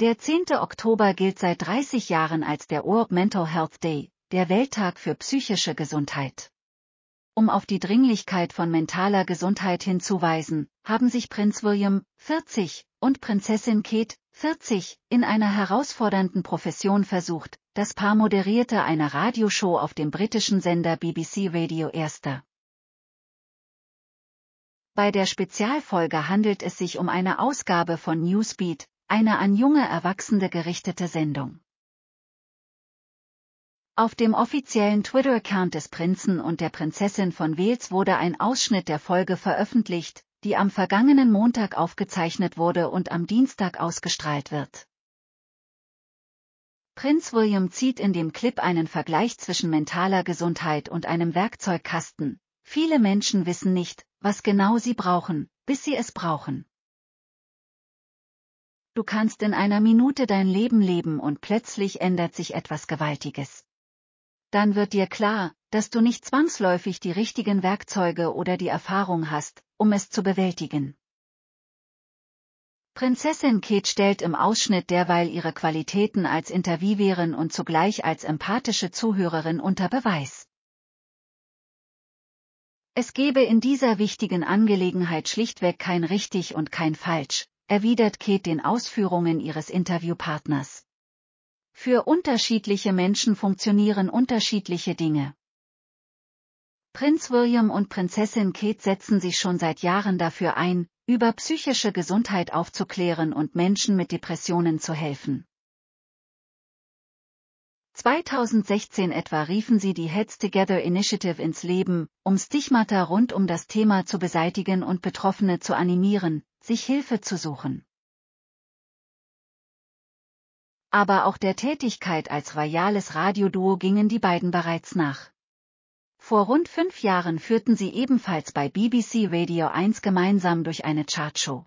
Der 10. Oktober gilt seit 30 Jahren als der World Mental Health Day, der Welttag für psychische Gesundheit. Um auf die Dringlichkeit von mentaler Gesundheit hinzuweisen, haben sich Prinz William, 40, und Prinzessin Kate, 40, in einer herausfordernden Profession versucht. Das Paar moderierte eine Radioshow auf dem britischen Sender BBC Radio 1. Bei der Spezialfolge handelt es sich um eine Ausgabe von Newsbeat, eine an junge Erwachsene gerichtete Sendung. Auf dem offiziellen Twitter-Account des Prinzen und der Prinzessin von Wales wurde ein Ausschnitt der Folge veröffentlicht, die am vergangenen Montag aufgezeichnet wurde und am Dienstag ausgestrahlt wird. Prinz William zieht in dem Clip einen Vergleich zwischen mentaler Gesundheit und einem Werkzeugkasten. Viele Menschen wissen nicht, was genau sie brauchen, bis sie es brauchen. Du kannst in einer Minute dein Leben leben und plötzlich ändert sich etwas Gewaltiges. Dann wird dir klar, dass du nicht zwangsläufig die richtigen Werkzeuge oder die Erfahrung hast, um es zu bewältigen. Prinzessin Kate stellt im Ausschnitt derweil ihre Qualitäten als Interviewerin und zugleich als empathische Zuhörerin unter Beweis. Es gebe in dieser wichtigen Angelegenheit schlichtweg kein richtig und kein falsch, erwidert Kate den Ausführungen ihres Interviewpartners. Für unterschiedliche Menschen funktionieren unterschiedliche Dinge. Prinz William und Prinzessin Kate setzen sich schon seit Jahren dafür ein, über psychische Gesundheit aufzuklären und Menschen mit Depressionen zu helfen. 2016 etwa riefen sie die Heads Together Initiative ins Leben, um Stigmata rund um das Thema zu beseitigen und Betroffene zu animieren, sich Hilfe zu suchen. Aber auch der Tätigkeit als royales Radioduo gingen die beiden bereits nach. Vor rund fünf Jahren führten sie ebenfalls bei BBC Radio 1 gemeinsam durch eine Chartshow.